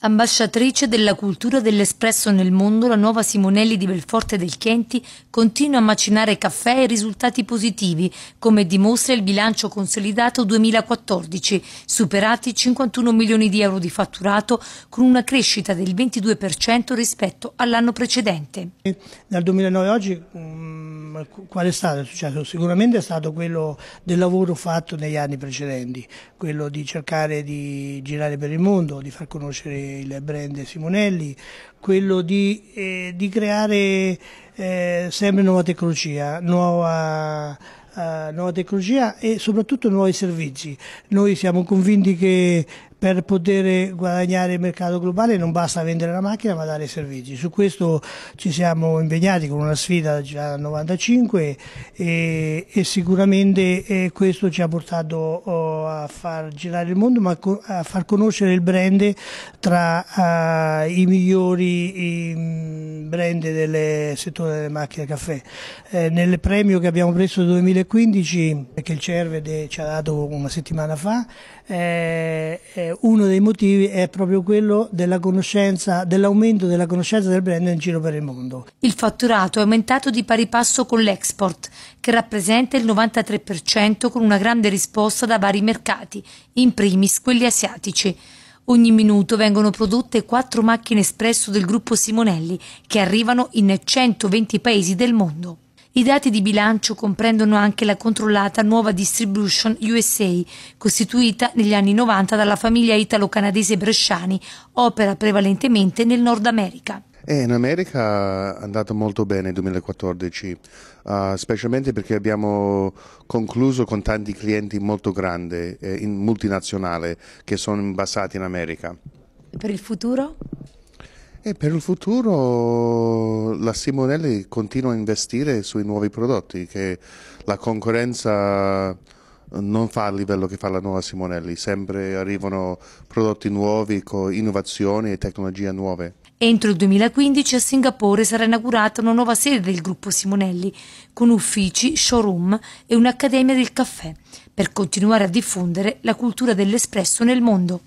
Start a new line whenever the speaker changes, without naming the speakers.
Ambasciatrice della cultura dell'espresso nel mondo, la nuova Simonelli di Belforte del Chienti continua a macinare caffè e risultati positivi, come dimostra il bilancio consolidato 2014, superati 51 milioni di euro di fatturato con una crescita del 22% rispetto all'anno precedente.
Dal 2009 oggi um ma qual è stato il successo? Sicuramente è stato quello del lavoro fatto negli anni precedenti, quello di cercare di girare per il mondo, di far conoscere il brand Simonelli, quello di, eh, di creare eh, sempre nuova tecnologia, nuova eh, nuova tecnologia e soprattutto nuovi servizi. Noi siamo convinti che per poter guadagnare il mercato globale non basta vendere la macchina ma dare servizi. Su questo ci siamo impegnati con una sfida già dal 95 e, e sicuramente eh, questo ci ha portato oh, a far girare il mondo ma a far conoscere il brand tra uh, i migliori i, brand del settore delle macchine da caffè. Eh, nel premio che abbiamo preso nel 2015, che il CERVED ci ha dato una settimana fa, eh, eh uno dei motivi è proprio quello dell'aumento dell della conoscenza del brand in giro per il mondo.
Il fatturato è aumentato di pari passo con l'export, che rappresenta il 93% con una grande risposta da vari mercati, in primis quelli asiatici. Ogni minuto vengono prodotte quattro macchine espresso del gruppo Simonelli che arrivano in 120 paesi del mondo. I dati di bilancio comprendono anche la controllata nuova distribution USA, costituita negli anni 90 dalla famiglia italo-canadese Bresciani, opera prevalentemente nel Nord America.
Eh, in America è andato molto bene il 2014, uh, eh, specialmente perché abbiamo concluso con tanti clienti molto grandi, eh, multinazionali, che sono basati in America. Per il futuro? E per il futuro la Simonelli continua a investire sui nuovi prodotti, che la concorrenza non fa a livello che fa la nuova Simonelli, sempre arrivano prodotti nuovi con innovazioni e tecnologie nuove.
Entro il 2015 a Singapore sarà inaugurata una nuova sede del gruppo Simonelli, con uffici, showroom e un'accademia del caffè, per continuare a diffondere la cultura dell'espresso nel mondo.